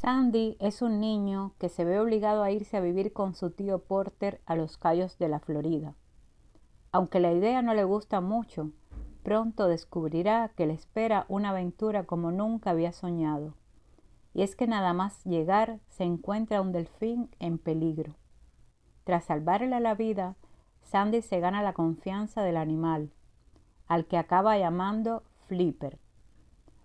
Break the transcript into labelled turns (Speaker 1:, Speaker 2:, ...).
Speaker 1: Sandy es un niño que se ve obligado a irse a vivir con su tío Porter a los callos de la Florida. Aunque la idea no le gusta mucho, pronto descubrirá que le espera una aventura como nunca había soñado. Y es que nada más llegar se encuentra un delfín en peligro. Tras salvarle la vida, Sandy se gana la confianza del animal, al que acaba llamando Flipper.